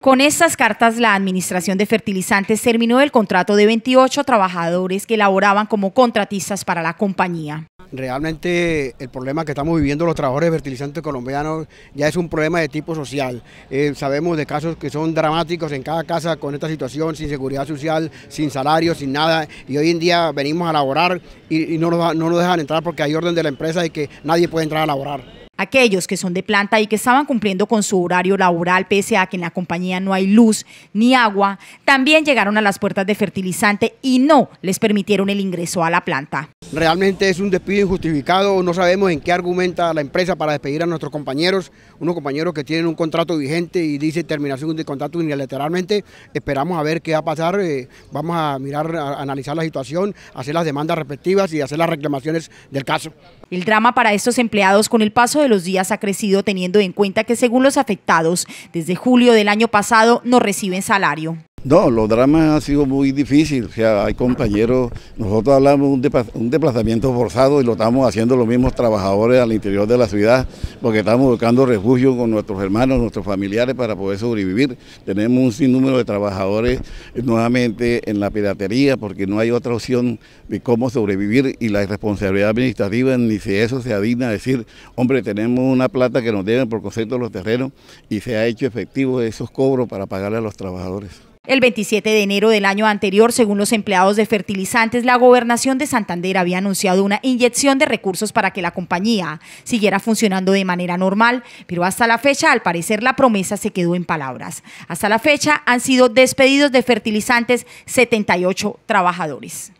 Con estas cartas, la Administración de Fertilizantes terminó el contrato de 28 trabajadores que laboraban como contratistas para la compañía. Realmente el problema que estamos viviendo los trabajadores de fertilizantes colombianos ya es un problema de tipo social. Eh, sabemos de casos que son dramáticos en cada casa con esta situación, sin seguridad social, sin salario, sin nada. Y hoy en día venimos a laborar y, no, nos, no nos dejan entrar porque hay orden de la empresa y que nadie puede entrar a laborar. Aquellos que son de planta y que estaban cumpliendo con su horario laboral pese a que en la compañía no hay luz ni agua, también llegaron a las puertas de fertilizante y no les permitieron el ingreso a la planta. Realmente es un despido injustificado, no sabemos en qué argumenta la empresa para despedir a nuestros compañeros, unos compañeros que tienen un contrato vigente y dice terminación de contrato unilateralmente, esperamos a ver qué va a pasar, eh, vamos a mirar, analizar la situación, hacer las demandas respectivas y hacer las reclamaciones del caso. El drama para estos empleados con el paso de los días ha crecido teniendo en cuenta que según los afectados, desde julio del año pasado no reciben salario. No, los dramas han sido muy difíciles. O sea, hay compañeros, nosotros hablamos de un desplazamiento forzado y lo estamos haciendo los mismos trabajadores al interior de la ciudad, porque estamos buscando refugio con nuestros hermanos, nuestros familiares para poder sobrevivir. Tenemos un sinnúmero de trabajadores nuevamente en la piratería, porque no hay otra opción de cómo sobrevivir y la responsabilidad administrativa, ni si eso se digna a decir, hombre, tenemos una plata que nos deben por concepto de los terrenos y se ha hecho efectivo esos cobros para pagarle a los trabajadores. El 27 de enero del año anterior, según los empleados de fertilizantes, la gobernación de Santander había anunciado una inyección de recursos para que la compañía siguiera funcionando de manera normal, pero hasta la fecha, al parecer, la promesa se quedó en palabras. Hasta la fecha han sido despedidos de fertilizantes 78 trabajadores.